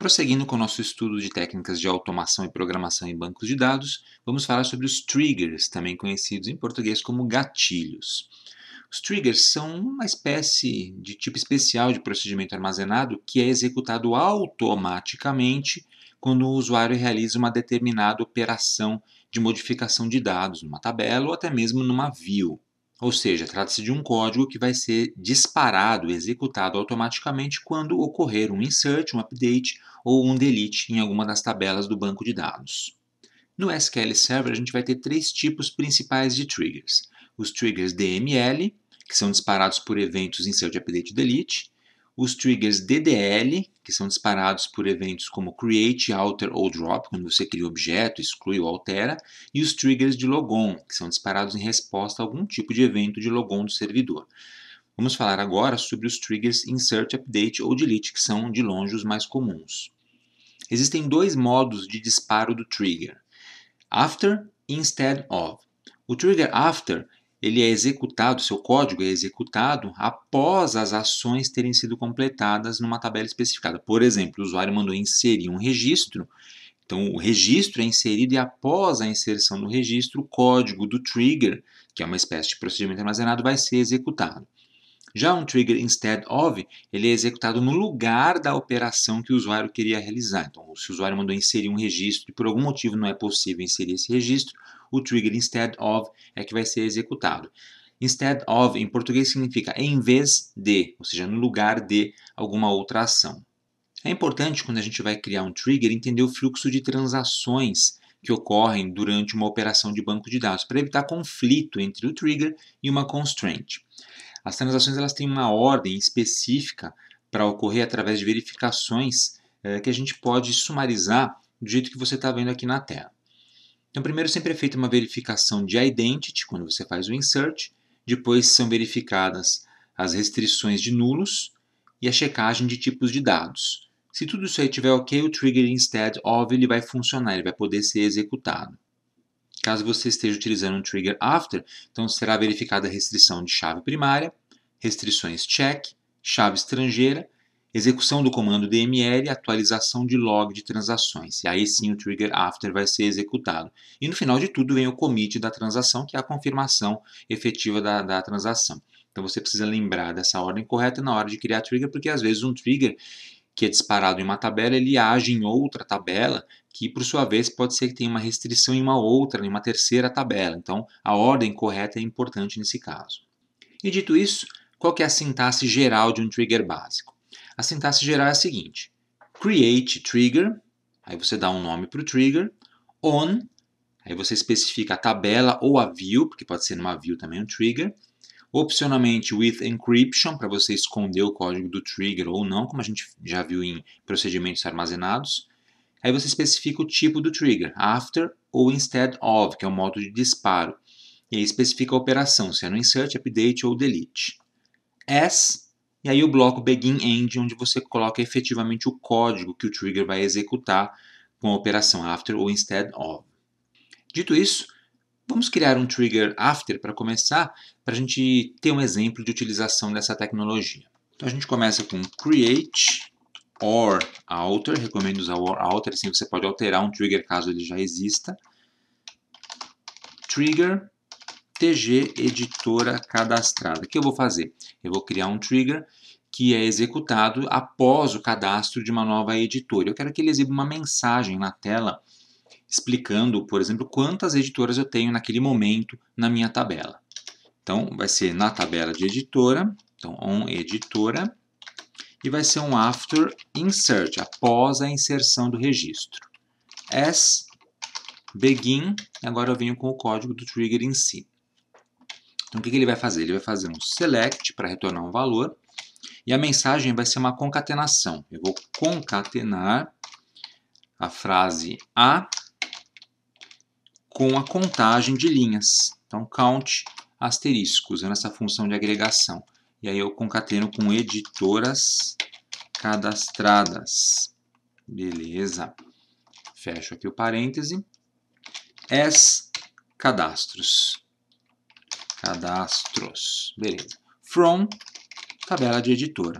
Prosseguindo com o nosso estudo de técnicas de automação e programação em bancos de dados, vamos falar sobre os triggers, também conhecidos em português como gatilhos. Os triggers são uma espécie de tipo especial de procedimento armazenado que é executado automaticamente quando o usuário realiza uma determinada operação de modificação de dados numa tabela ou até mesmo numa view. Ou seja, trata-se de um código que vai ser disparado, executado automaticamente quando ocorrer um insert, um update ou um delete em alguma das tabelas do banco de dados. No SQL Server, a gente vai ter três tipos principais de triggers: os triggers DML, que são disparados por eventos insert, update e delete, os triggers DDL, que são disparados por eventos como create, alter ou drop, quando você cria um objeto, exclui ou altera, e os triggers de logon, que são disparados em resposta a algum tipo de evento de logon do servidor. Vamos falar agora sobre os triggers insert, update ou delete, que são de longe os mais comuns. Existem dois modos de disparo do trigger: after e instead of. O trigger after ele é executado, seu código é executado após as ações terem sido completadas numa tabela especificada. Por exemplo, o usuário mandou inserir um registro, então o registro é inserido e após a inserção do registro, o código do trigger, que é uma espécie de procedimento armazenado, vai ser executado. Já um trigger instead of, ele é executado no lugar da operação que o usuário queria realizar. Então, se o usuário mandou inserir um registro e por algum motivo não é possível inserir esse registro, o trigger instead of é que vai ser executado. Instead of, em português, significa em vez de, ou seja, no lugar de alguma outra ação. É importante, quando a gente vai criar um trigger, entender o fluxo de transações que ocorrem durante uma operação de banco de dados, para evitar conflito entre o trigger e uma constraint. As transações elas têm uma ordem específica para ocorrer através de verificações é, que a gente pode sumarizar do jeito que você está vendo aqui na tela. Então, primeiro sempre é feita uma verificação de identity, quando você faz o insert, depois são verificadas as restrições de nulos e a checagem de tipos de dados. Se tudo isso aí estiver ok, o trigger instead of ele vai funcionar, ele vai poder ser executado. Caso você esteja utilizando um trigger after, então será verificada a restrição de chave primária, restrições check, chave estrangeira execução do comando DML, atualização de log de transações. E aí sim o trigger after vai ser executado. E no final de tudo vem o commit da transação, que é a confirmação efetiva da, da transação. Então você precisa lembrar dessa ordem correta na hora de criar trigger, porque às vezes um trigger que é disparado em uma tabela, ele age em outra tabela, que por sua vez pode ser que tenha uma restrição em uma outra, em uma terceira tabela. Então a ordem correta é importante nesse caso. E dito isso, qual é a sintaxe geral de um trigger básico? A sintaxe geral é a seguinte: create trigger, aí você dá um nome para o trigger, on, aí você especifica a tabela ou a view, porque pode ser numa view também um trigger, opcionalmente with encryption, para você esconder o código do trigger ou não, como a gente já viu em procedimentos armazenados. Aí você especifica o tipo do trigger, after ou instead of, que é o modo de disparo. E aí especifica a operação, se é no insert, update ou delete. As e aí o bloco begin end, onde você coloca efetivamente o código que o trigger vai executar com a operação after ou instead of. Dito isso, vamos criar um trigger after para começar, para a gente ter um exemplo de utilização dessa tecnologia. Então a gente começa com create or alter, recomendo usar or alter, assim você pode alterar um trigger caso ele já exista. Trigger TG editora cadastrada. O que eu vou fazer? Eu vou criar um trigger que é executado após o cadastro de uma nova editora. Eu quero que ele exiba uma mensagem na tela explicando, por exemplo, quantas editoras eu tenho naquele momento na minha tabela. Então, vai ser na tabela de editora, então on editora, e vai ser um after insert, após a inserção do registro. As begin, agora eu venho com o código do trigger em si. Então, o que, ele vai fazer? Ele vai fazer um select para retornar um valor e a mensagem vai ser uma concatenação. Eu vou concatenar a frase A com a contagem de linhas. Então, count asterisco, usando é essa função de agregação. E aí eu concateno com editoras cadastradas. Beleza. Fecho aqui o parêntese. S cadastros cadastros. Beleza. From, tabela de editora.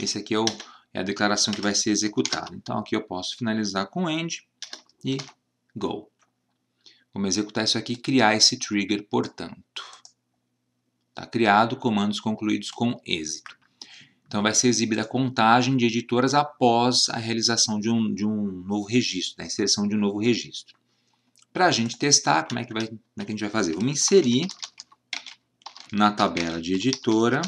Esse aqui é, o, é a declaração que vai ser executada. Então aqui eu posso finalizar com end e go. Vamos executar isso aqui criar esse trigger, portanto. Está criado, comandos concluídos com êxito. Então vai ser exibida a contagem de editoras após a realização de um, de um novo registro, da né? inserção de um novo registro. Para a gente testar, como é, que vai, como é que a gente vai fazer? Vamos inserir na tabela de editora,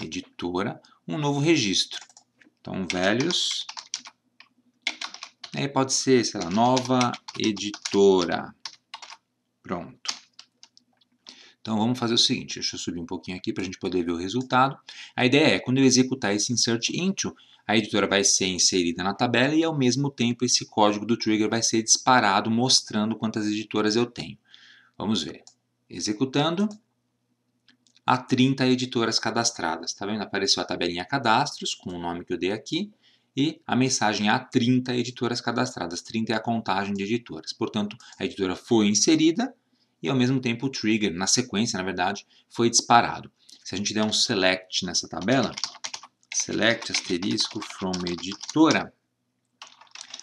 editora, um novo registro. Então, velhos, aí pode ser, sei lá, nova editora. Pronto. Então, vamos fazer o seguinte, deixa eu subir um pouquinho aqui para a gente poder ver o resultado. A ideia é, quando eu executar esse insert into, a editora vai ser inserida na tabela e ao mesmo tempo esse código do trigger vai ser disparado mostrando quantas editoras eu tenho. Vamos ver. Executando, há 30 editoras cadastradas. está vendo? Apareceu a tabelinha cadastros com o nome que eu dei aqui e a mensagem há 30 editoras cadastradas. 30 é a contagem de editoras. Portanto, a editora foi inserida e ao mesmo tempo o trigger, na sequência, na verdade, foi disparado. Se a gente der um select nessa tabela, select asterisco from editora,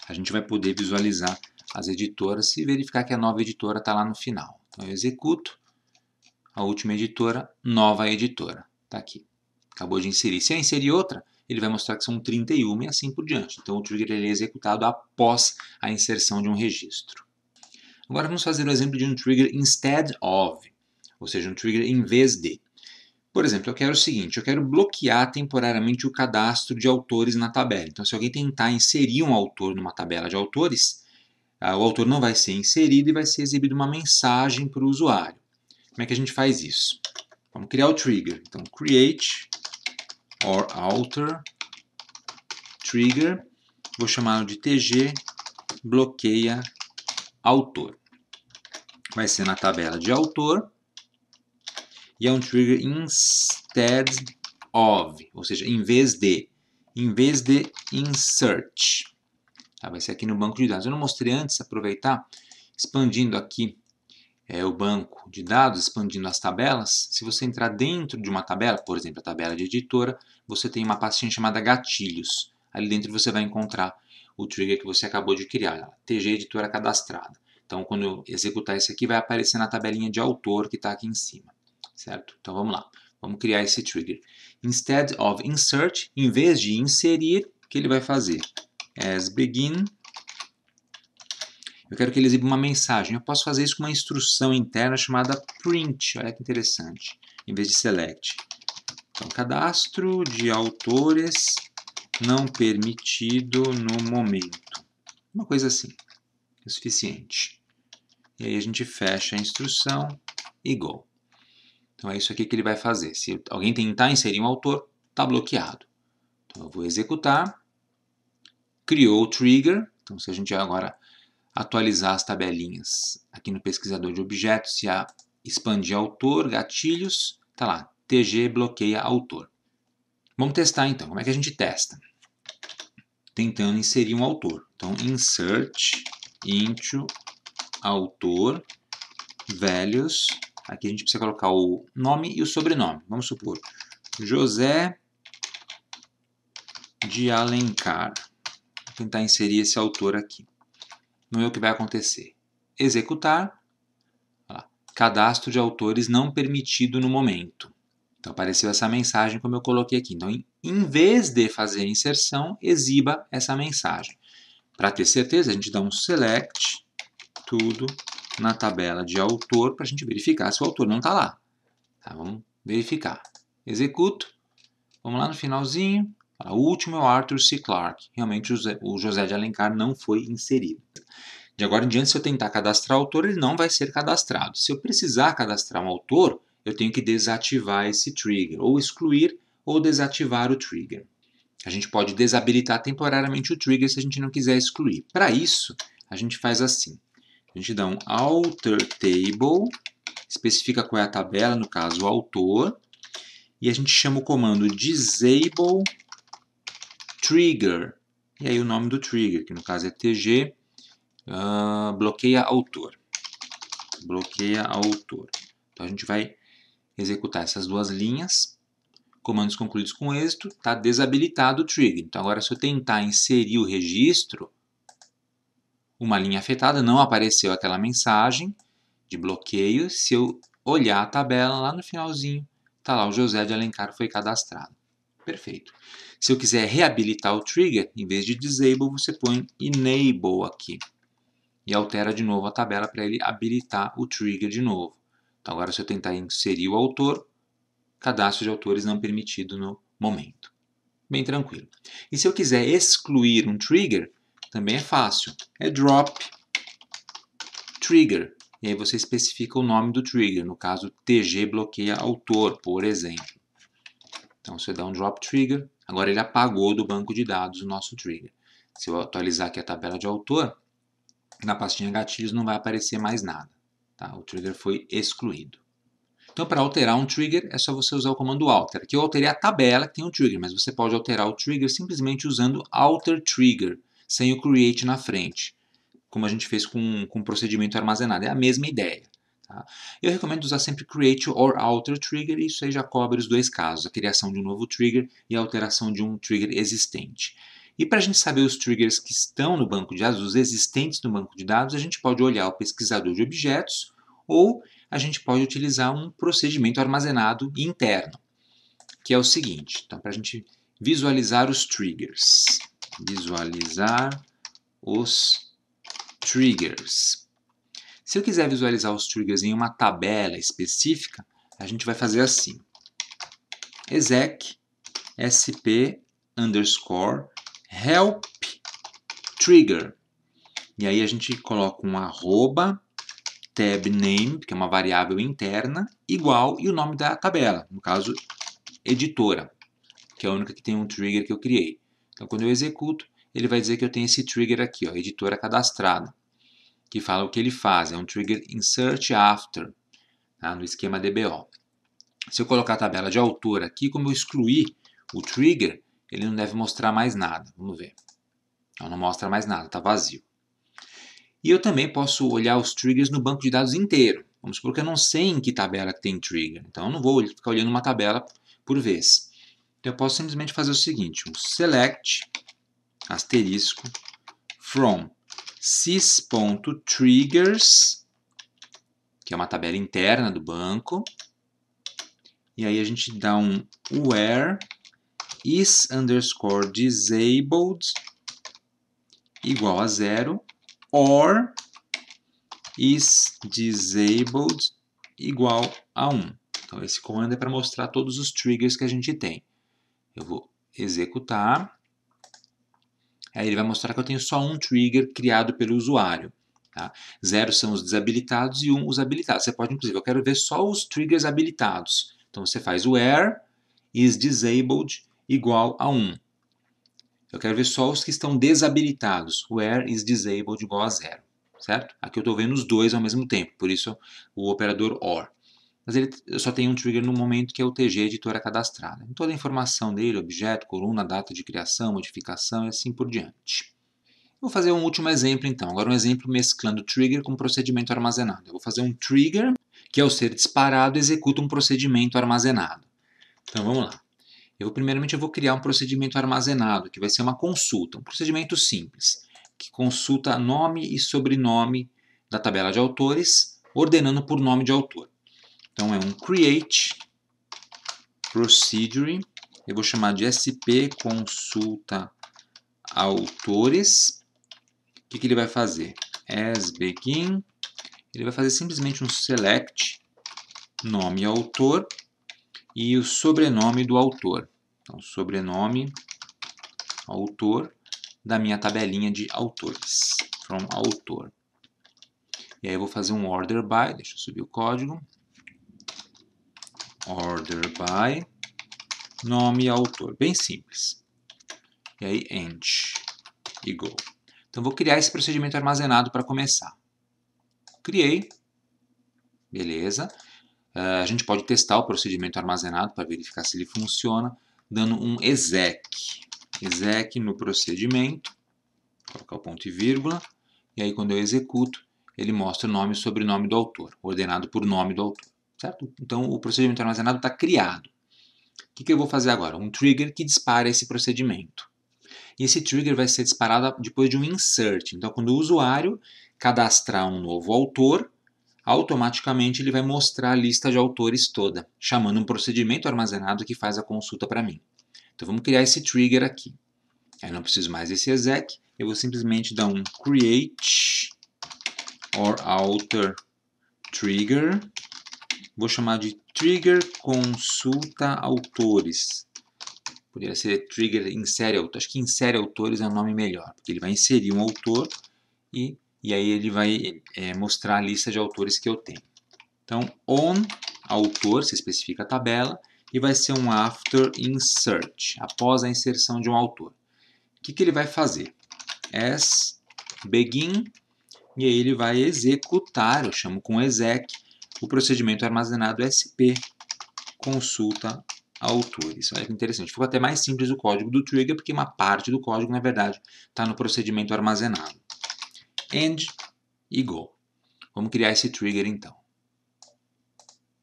a gente vai poder visualizar as editoras e verificar que a nova editora está lá no final. Então eu executo a última editora, nova editora, está aqui. Acabou de inserir. Se eu inserir outra, ele vai mostrar que são 31 e assim por diante. Então o trigger ele é executado após a inserção de um registro. Agora vamos fazer o um exemplo de um trigger instead of, ou seja, um trigger em vez de. Por exemplo, eu quero o seguinte: eu quero bloquear temporariamente o cadastro de autores na tabela. Então, se alguém tentar inserir um autor numa tabela de autores, ah, o autor não vai ser inserido e vai ser exibida uma mensagem para o usuário. Como é que a gente faz isso? Vamos criar o trigger. Então, create or alter trigger, vou chamar de tg bloqueia autor. Vai ser na tabela de autor e é um trigger instead of, ou seja, em vez de, em vez de insert. Tá, vai ser aqui no banco de dados. Eu não mostrei antes, aproveitar, expandindo aqui é, o banco de dados, expandindo as tabelas. Se você entrar dentro de uma tabela, por exemplo, a tabela de editora, você tem uma pastinha chamada gatilhos. Ali dentro você vai encontrar o trigger que você acabou de criar, TG Editora Cadastrada. Então, quando eu executar esse aqui, vai aparecer na tabelinha de autor que está aqui em cima certo? Então vamos lá, vamos criar esse trigger. Instead of insert, em vez de inserir, o que ele vai fazer? As begin, eu quero que ele exiba uma mensagem. Eu posso fazer isso com uma instrução interna chamada print, olha que interessante, em vez de select. Então, cadastro de autores não permitido no momento. Uma coisa assim, é suficiente. E aí a gente fecha a instrução e go. Então é isso aqui que ele vai fazer. Se alguém tentar inserir um autor, está bloqueado. Então eu vou executar, criou o trigger. Então se a gente agora atualizar as tabelinhas aqui no pesquisador de objetos, se a expandir autor, gatilhos, tá lá, TG bloqueia autor. Vamos testar então, como é que a gente testa? Tentando inserir um autor. Então insert into autor values Aqui a gente precisa colocar o nome e o sobrenome. Vamos supor, José de Alencar. Vou tentar inserir esse autor aqui. Não é o que vai acontecer. Executar. Lá, cadastro de autores não permitido no momento. Então apareceu essa mensagem como eu coloquei aqui. Então, em, em vez de fazer inserção, exiba essa mensagem. Para ter certeza, a gente dá um select tudo na tabela de autor para a gente verificar se o autor não está lá. Tá, vamos verificar. Executo. Vamos lá no finalzinho. O último é o Arthur C. Clarke. Realmente o José de Alencar não foi inserido. De agora em diante, se eu tentar cadastrar o autor, ele não vai ser cadastrado. Se eu precisar cadastrar um autor, eu tenho que desativar esse trigger, ou excluir ou desativar o trigger. A gente pode desabilitar temporariamente o trigger se a gente não quiser excluir. Para isso, a gente faz assim. A gente dá um alter table, especifica qual é a tabela, no caso o autor, e a gente chama o comando disable trigger, e aí o nome do trigger, que no caso é tg, uh, bloqueia autor. Bloqueia autor. Então a gente vai executar essas duas linhas, comandos concluídos com êxito, está desabilitado o trigger. Então agora se eu tentar inserir o registro, uma linha afetada, não apareceu aquela mensagem de bloqueio. Se eu olhar a tabela lá no finalzinho, está lá o José de Alencar foi cadastrado. Perfeito. Se eu quiser reabilitar o trigger, em vez de disable, você põe enable aqui. E altera de novo a tabela para ele habilitar o trigger de novo. Então agora se eu tentar inserir o autor, cadastro de autores não permitido no momento. Bem tranquilo. E se eu quiser excluir um trigger, também é fácil. É drop trigger. E aí você especifica o nome do trigger. No caso, TG bloqueia autor, por exemplo. Então você dá um drop trigger. Agora ele apagou do banco de dados o nosso trigger. Se eu atualizar aqui a tabela de autor, na pastinha gatilhos não vai aparecer mais nada. Tá? O trigger foi excluído. Então, para alterar um trigger, é só você usar o comando alter. Aqui eu alterei a tabela que tem o um trigger, mas você pode alterar o trigger simplesmente usando alter trigger sem o create na frente, como a gente fez com, com o procedimento armazenado. É a mesma ideia. Tá? Eu recomendo usar sempre create or alter trigger, e isso aí já cobre os dois casos, a criação de um novo trigger e a alteração de um trigger existente. E para a gente saber os triggers que estão no banco de dados, os existentes no banco de dados, a gente pode olhar o pesquisador de objetos ou a gente pode utilizar um procedimento armazenado interno, que é o seguinte. Então, para a gente visualizar os triggers visualizar os triggers. Se eu quiser visualizar os triggers em uma tabela específica, a gente vai fazer assim. exec sp underscore help trigger. E aí a gente coloca um arroba tab name, que é uma variável interna, igual e o nome da tabela, no caso editora, que é a única que tem um trigger que eu criei. Então, quando eu executo, ele vai dizer que eu tenho esse trigger aqui, ó, editora cadastrada, que fala o que ele faz, é um trigger insert after, tá, no esquema DBO. Se eu colocar a tabela de autor aqui, como eu excluí o trigger, ele não deve mostrar mais nada, vamos ver. Então, não mostra mais nada, está vazio. E eu também posso olhar os triggers no banco de dados inteiro. Vamos supor que eu não sei em que tabela que tem trigger, então eu não vou ficar olhando uma tabela por vez. Então, eu posso simplesmente fazer o seguinte, um select, asterisco, from sys.triggers, que é uma tabela interna do banco, e aí a gente dá um where is underscore disabled igual a zero, or is disabled igual a 1. Um. Então, esse comando é para mostrar todos os triggers que a gente tem. Eu vou executar. Aí ele vai mostrar que eu tenho só um trigger criado pelo usuário. Tá? Zero são os desabilitados e um os habilitados. Você pode, inclusive, eu quero ver só os triggers habilitados. Então você faz o where is disabled igual a 1. Eu quero ver só os que estão desabilitados. Where is disabled igual a 0. Certo? Aqui eu estou vendo os dois ao mesmo tempo, por isso o operador OR mas ele só tem um trigger no momento que é o TG editora cadastrada. Então, toda a informação dele, objeto, coluna, data de criação, modificação e assim por diante. Vou fazer um último exemplo então, agora um exemplo mesclando trigger com procedimento armazenado. Eu vou fazer um trigger, que ao é ser disparado executa um procedimento armazenado. Então vamos lá. Eu primeiramente eu vou criar um procedimento armazenado, que vai ser uma consulta, um procedimento simples, que consulta nome e sobrenome da tabela de autores, ordenando por nome de autor. Então é um create procedure, eu vou chamar de SP consulta autores. O que, que ele vai fazer? As begin, ele vai fazer simplesmente um select nome autor e o sobrenome do autor. Então, sobrenome autor da minha tabelinha de autores, from autor. E aí eu vou fazer um order by, deixa eu subir o código, order by, nome e autor. Bem simples. E aí, end e go. Então, vou criar esse procedimento armazenado para começar. Criei. Beleza. Uh, a gente pode testar o procedimento armazenado para verificar se ele funciona, dando um exec. Exec no procedimento, colocar o ponto e vírgula, e aí quando eu executo, ele mostra o nome e sobrenome do autor, ordenado por nome do autor certo? Então, o procedimento armazenado está criado. O que, que eu vou fazer agora? Um trigger que dispara esse procedimento. E esse trigger vai ser disparado depois de um insert. Então, quando o usuário cadastrar um novo autor, automaticamente ele vai mostrar a lista de autores toda, chamando um procedimento armazenado que faz a consulta para mim. Então vamos criar esse trigger aqui. Eu não preciso mais desse exec, eu vou simplesmente dar um create or alter trigger Vou chamar de trigger consulta autores. Poderia ser trigger insere autores. Acho que insere autores é um nome melhor, porque ele vai inserir um autor e, e aí ele vai é, mostrar a lista de autores que eu tenho. Então, on autor, se especifica a tabela, e vai ser um after insert, após a inserção de um autor. O que, que ele vai fazer? As begin, e aí ele vai executar, eu chamo com exec, o procedimento é armazenado SP consulta autores. Olha que interessante. Ficou até mais simples o código do trigger, porque uma parte do código, na verdade, está no procedimento armazenado. End e go. Vamos criar esse trigger, então.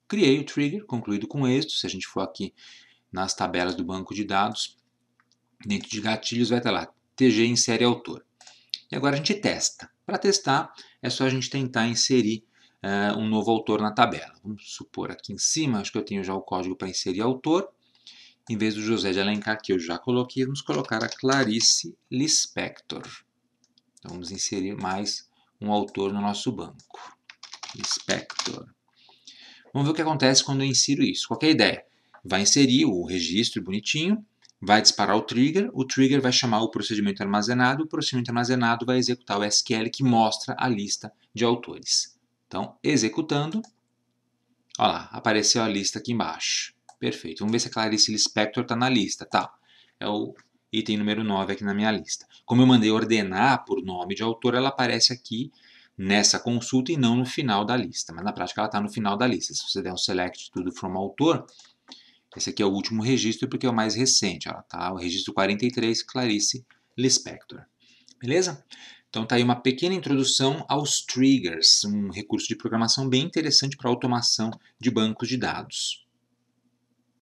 Criei o trigger, concluído com êxito. Se a gente for aqui nas tabelas do banco de dados, dentro de gatilhos vai estar lá, TG insere autor. E agora a gente testa. Para testar, é só a gente tentar inserir uh, um novo autor na tabela. Vamos supor aqui em cima, acho que eu tenho já o código para inserir autor. Em vez do José de Alencar, que eu já coloquei, vamos colocar a Clarice Lispector. Então, vamos inserir mais um autor no nosso banco. Lispector. Vamos ver o que acontece quando eu insiro isso. Qual é a ideia. Vai inserir o registro bonitinho, vai disparar o trigger, o trigger vai chamar o procedimento armazenado, o procedimento armazenado vai executar o SQL que mostra a lista de autores. Então, executando, olha lá, apareceu a lista aqui embaixo. Perfeito. Vamos ver se a Clarice Lispector está na lista. Tá, é o item número 9 aqui na minha lista. Como eu mandei ordenar por nome de autor, ela aparece aqui nessa consulta e não no final da lista. Mas na prática ela está no final da lista. Se você der um select tudo from autor, esse aqui é o último registro porque é o mais recente. Ela está o registro 43, Clarice Lispector. Beleza? Então tá aí uma pequena introdução aos triggers, um recurso de programação bem interessante para automação de bancos de dados.